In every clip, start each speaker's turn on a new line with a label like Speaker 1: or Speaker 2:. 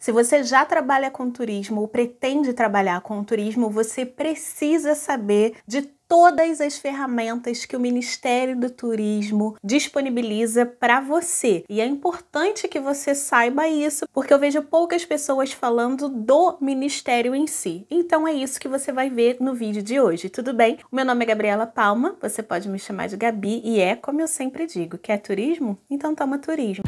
Speaker 1: Se você já trabalha com turismo ou pretende trabalhar com turismo, você precisa saber de todas as ferramentas que o Ministério do Turismo disponibiliza para você. E é importante que você saiba isso, porque eu vejo poucas pessoas falando do ministério em si. Então é isso que você vai ver no vídeo de hoje, tudo bem? meu nome é Gabriela Palma, você pode me chamar de Gabi e é como eu sempre digo, quer turismo? Então toma turismo.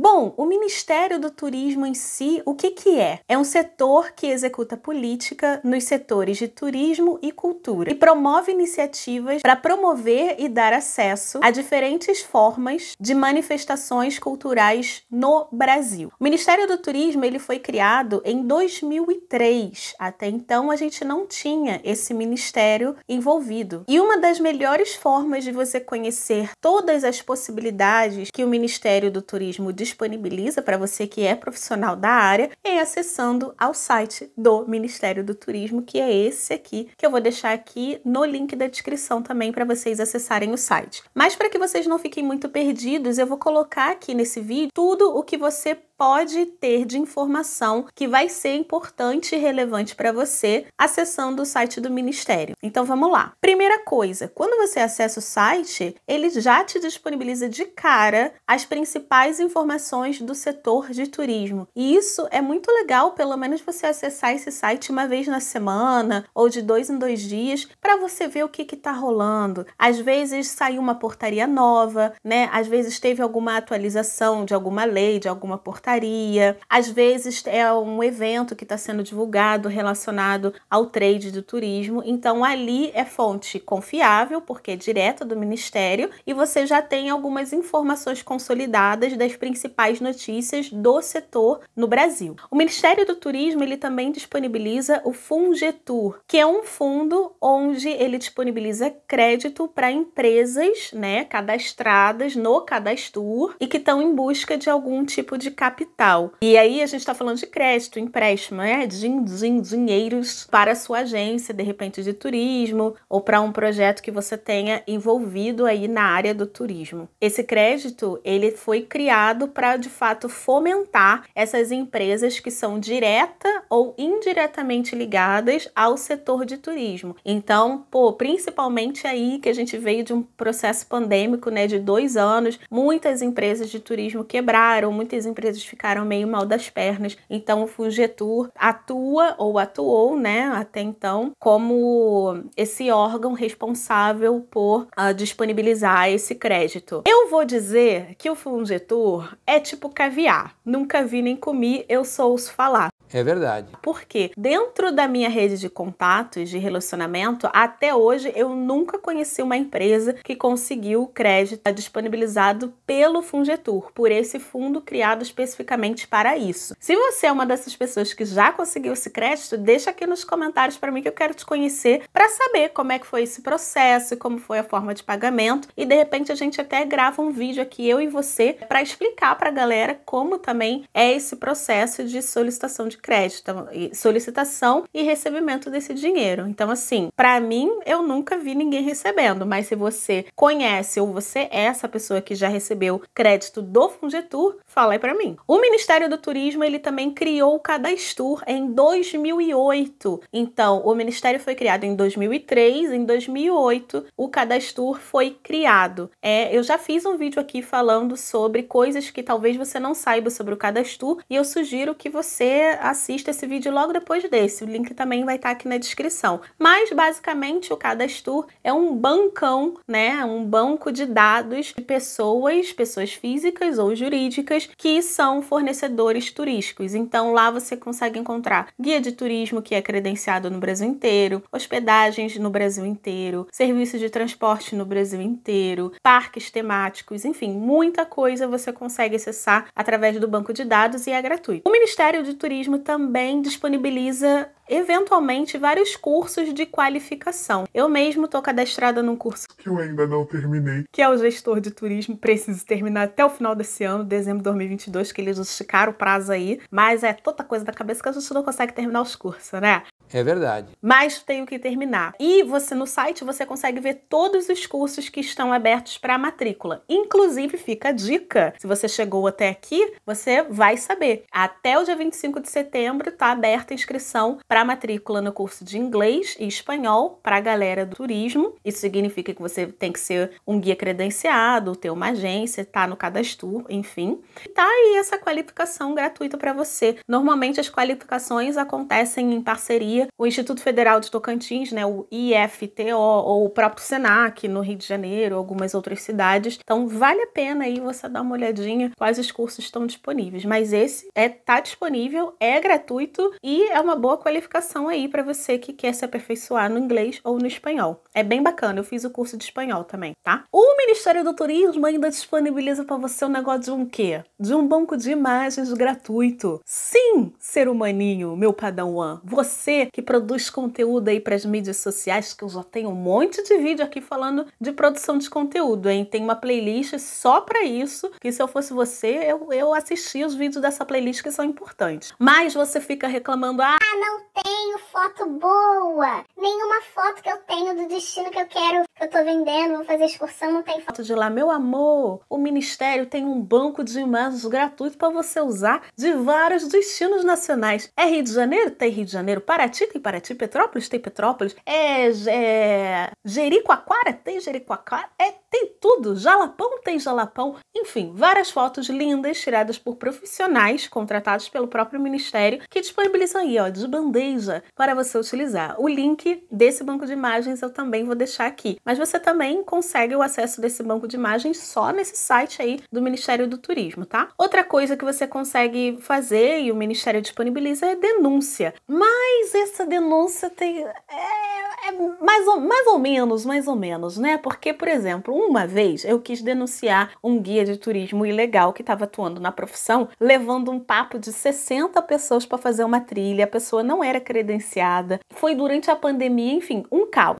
Speaker 1: Bom, o Ministério do Turismo em si, o que, que é? É um setor que executa política nos setores de turismo e cultura e promove iniciativas para promover e dar acesso a diferentes formas de manifestações culturais no Brasil. O Ministério do Turismo ele foi criado em 2003. Até então a gente não tinha esse ministério envolvido. E uma das melhores formas de você conhecer todas as possibilidades que o Ministério do Turismo disponibiliza para você que é profissional da área é acessando ao site do Ministério do Turismo, que é esse aqui, que eu vou deixar aqui no link da descrição também para vocês acessarem o site. Mas para que vocês não fiquem muito perdidos, eu vou colocar aqui nesse vídeo tudo o que você pode ter de informação que vai ser importante e relevante para você acessando o site do Ministério. Então vamos lá. Primeira coisa, quando você acessa o site, ele já te disponibiliza de cara as principais informações do setor de turismo. E isso é muito legal, pelo menos você acessar esse site uma vez na semana ou de dois em dois dias para você ver o que está rolando. Às vezes saiu uma portaria nova, né? Às vezes teve alguma atualização de alguma lei, de alguma portaria pirataria. Às vezes é um evento que está sendo divulgado relacionado ao trade do turismo. Então ali é fonte confiável, porque é direto do Ministério, e você já tem algumas informações consolidadas das principais notícias do setor no Brasil. O Ministério do Turismo ele também disponibiliza o Fungetur, que é um fundo onde ele disponibiliza crédito para empresas né, cadastradas no Cadastur e que estão em busca de algum tipo de capital capital. E aí a gente está falando de crédito, empréstimo, né? Din, din, dinheiros para a sua agência, de repente de turismo, ou para um projeto que você tenha envolvido aí na área do turismo. Esse crédito, ele foi criado para de fato fomentar essas empresas que são direta ou indiretamente ligadas ao setor de turismo. Então, pô, principalmente aí que a gente veio de um processo pandêmico, né, de dois anos, muitas empresas de turismo quebraram, muitas empresas ficaram meio mal das pernas. Então o Fungetur atua ou atuou, né, até então, como esse órgão responsável por uh, disponibilizar esse crédito. Eu vou dizer que o Fungetur é tipo caviar. Nunca vi nem comi, eu sou ouço falar. É verdade. Porque dentro da minha rede de contatos, de relacionamento, até hoje eu nunca conheci uma empresa que conseguiu o crédito disponibilizado pelo Fungetur, por esse fundo criado especificamente para isso. Se você é uma dessas pessoas que já conseguiu esse crédito, deixa aqui nos comentários para mim que eu quero te conhecer para saber como é que foi esse processo, como foi a forma de pagamento e de repente a gente até grava um vídeo aqui eu e você para explicar para a galera como também é esse processo de solicitação de crédito, então, solicitação e recebimento desse dinheiro. Então, assim, para mim, eu nunca vi ninguém recebendo, mas se você conhece ou você é essa pessoa que já recebeu crédito do Fundetur, fala aí para mim. O Ministério do Turismo, ele também criou o Cadastur em 2008. Então, o Ministério foi criado em 2003, em 2008 o Cadastur foi criado. É, eu já fiz um vídeo aqui falando sobre coisas que talvez você não saiba sobre o Cadastur e eu sugiro que você ah, assista esse vídeo logo depois desse. O link também vai estar tá aqui na descrição. Mas basicamente o Cadastur é um bancão, né? Um banco de dados de pessoas, pessoas físicas ou jurídicas que são fornecedores turísticos. Então lá você consegue encontrar guia de turismo que é credenciado no Brasil inteiro, hospedagens no Brasil inteiro, serviço de transporte no Brasil inteiro, parques temáticos, enfim, muita coisa você consegue acessar através do banco de dados e é gratuito. O Ministério de Turismo governo também disponibiliza eventualmente vários cursos de qualificação. Eu mesmo tô cadastrada num curso que eu ainda não terminei, que é o gestor de turismo, preciso terminar até o final desse ano, dezembro de 2022, que eles esticaram o prazo aí, mas é toda coisa da cabeça que a gente não consegue terminar os cursos, né? É verdade. Mas tenho que terminar. E você no site você consegue ver todos os cursos que estão abertos para matrícula. Inclusive, fica a dica. Se você chegou até aqui, você vai saber. Até o dia 25 de setembro está aberta a inscrição para matrícula no curso de inglês e espanhol para a galera do turismo. Isso significa que você tem que ser um guia credenciado, ter uma agência, tá no cadastro, enfim. Tá aí essa qualificação gratuita para você. Normalmente as qualificações acontecem em parceria o Instituto Federal de Tocantins, né, o IFTO, ou o próprio SENAC no Rio de Janeiro, algumas outras cidades. Então vale a pena aí você dar uma olhadinha quais os cursos estão disponíveis, mas esse é tá disponível, é gratuito e é uma boa qualificação aí para você que quer se aperfeiçoar no inglês ou no espanhol. É bem bacana, eu fiz o curso de espanhol também, tá? O Ministério do Turismo ainda disponibiliza para você um negócio de um quê? De um banco de imagens gratuito. Sim, ser humaninho, meu padawan, você que produz conteúdo aí para as mídias sociais, que eu já tenho um monte de vídeo aqui falando de produção de conteúdo, hein? Tem uma playlist só para isso, que se eu fosse você, eu, eu assisti os vídeos dessa playlist que são importantes. Mas você fica reclamando, ah, não tenho foto boa, nenhuma foto que eu tenho do destino que eu quero que eu tô vendendo, vou fazer excursão, não tem foto de lá. Meu amor, o ministério tem um banco de imagens gratuito para você usar de vários destinos nacionais. É Rio de Janeiro? Tem Rio de Janeiro. Paraty? Tem Paraty. Petrópolis? Tem Petrópolis. É, é... Jericoacoara? Tem Jericoacoara. É, tem tudo. Jalapão? Tem Jalapão. Enfim, várias fotos lindas tiradas por profissionais contratados pelo próprio ministério que disponibilizam aí, ó, de bandeja para você utilizar. O link desse banco de imagens eu também vou deixar aqui mas você também consegue o acesso desse banco de imagens só nesse site aí do Ministério do Turismo, tá? Outra coisa que você consegue fazer e o Ministério disponibiliza é denúncia. Mas essa denúncia tem. É, é mais, ou, mais ou menos, mais ou menos, né? Porque, por exemplo, uma vez eu quis denunciar um guia de turismo ilegal que estava atuando na profissão, levando um papo de 60 pessoas para fazer uma trilha, a pessoa não era credenciada, foi durante a pandemia, enfim, um caos.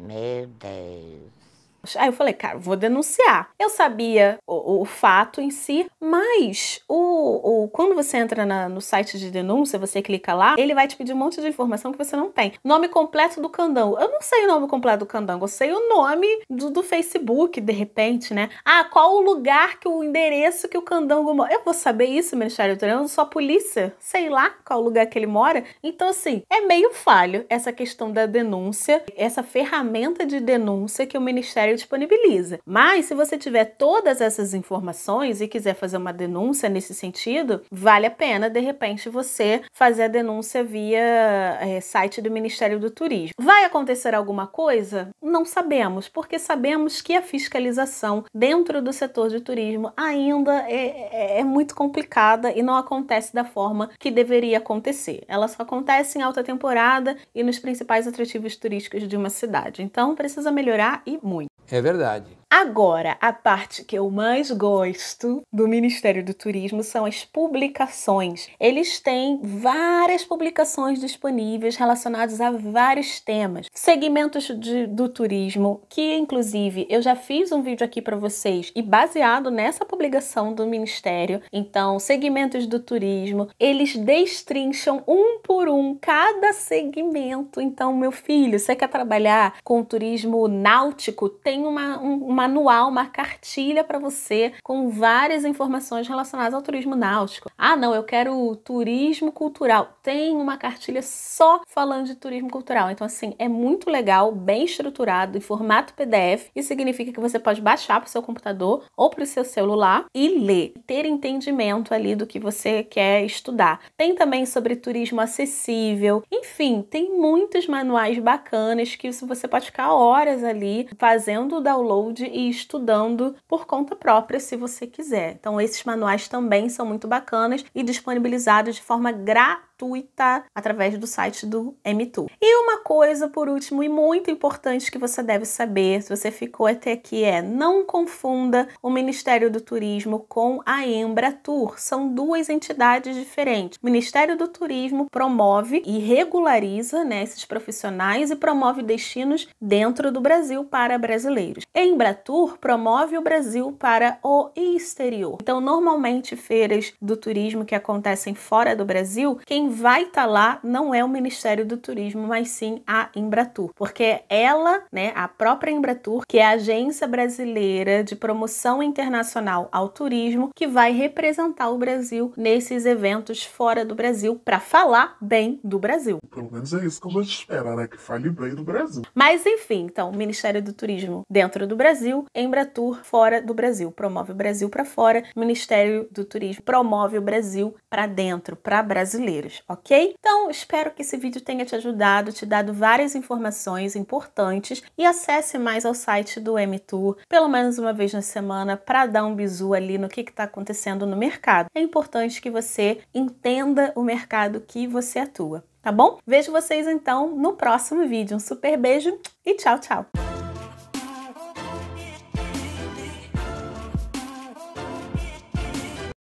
Speaker 1: Midday. Aí eu falei, cara, vou denunciar. Eu sabia o, o fato em si, mas o, o quando você entra na, no site de denúncia, você clica lá, ele vai te pedir um monte de informação que você não tem. Nome completo do candango. Eu não sei o nome completo do candango, eu sei o nome do, do Facebook, de repente, né? Ah, qual o lugar que o endereço que o candango mora? Eu vou saber isso, Ministério Eu não só a polícia, sei lá qual o lugar que ele mora. Então, assim, é meio falho essa questão da denúncia, essa ferramenta de denúncia que o Ministério disponibiliza. Mas se você tiver todas essas informações e quiser fazer uma denúncia nesse sentido, vale a pena de repente você fazer a denúncia via é, site do Ministério do Turismo. Vai acontecer alguma coisa? Não sabemos, porque sabemos que a fiscalização dentro do setor de turismo ainda é, é, é muito complicada e não acontece da forma que deveria acontecer. Ela só acontece em alta temporada e nos principais atrativos turísticos de uma cidade. Então precisa melhorar e muito. É verdade. Agora, a parte que eu mais gosto do Ministério do Turismo são as publicações. Eles têm várias publicações disponíveis relacionadas a vários temas, segmentos de, do turismo, que inclusive eu já fiz um vídeo aqui para vocês e baseado nessa publicação do Ministério. Então, segmentos do turismo, eles destrincham um por um cada segmento. Então, meu filho, você quer trabalhar com turismo náutico? Tem uma, uma manual, uma cartilha para você com várias informações relacionadas ao turismo náutico. Ah, não, eu quero turismo cultural. Tem uma cartilha só falando de turismo cultural. Então, assim, é muito legal, bem estruturado, em formato PDF. Isso significa que você pode baixar para o seu computador ou para o seu celular e ler, ter entendimento ali do que você quer estudar. Tem também sobre turismo acessível. Enfim, tem muitos manuais bacanas que você pode ficar horas ali fazendo o download e estudando por conta própria, se você quiser. Então, esses manuais também são muito bacanas e disponibilizados de forma gratuita gratuita através do site do MTU. E uma coisa, por último, e muito importante que você deve saber, se você ficou até aqui, é não confunda o Ministério do Turismo com a Embratur. São duas entidades diferentes. O Ministério do Turismo promove e regulariza né, esses profissionais e promove destinos dentro do Brasil para brasileiros. Embratur promove o Brasil para o exterior. Então, normalmente, feiras do turismo que acontecem fora do Brasil, quem vai estar tá lá não é o Ministério do Turismo, mas sim a Embratur, porque ela, né, a própria Embratur, que é a agência brasileira de promoção internacional ao turismo, que vai representar o Brasil nesses eventos fora do Brasil para falar bem do Brasil. Pelo menos é isso que eu vou esperar, né, que fale bem do Brasil. Mas enfim, então, Ministério do Turismo dentro do Brasil, Embratur fora do Brasil, promove o Brasil para fora, Ministério do Turismo promove o Brasil para dentro, para brasileiros ok? Então, espero que esse vídeo tenha te ajudado, te dado várias informações importantes e acesse mais ao site do MTour, pelo menos uma vez na semana, para dar um bizu ali no que está acontecendo no mercado. É importante que você entenda o mercado que você atua, tá bom? Vejo vocês então no próximo vídeo. Um super beijo e tchau, tchau!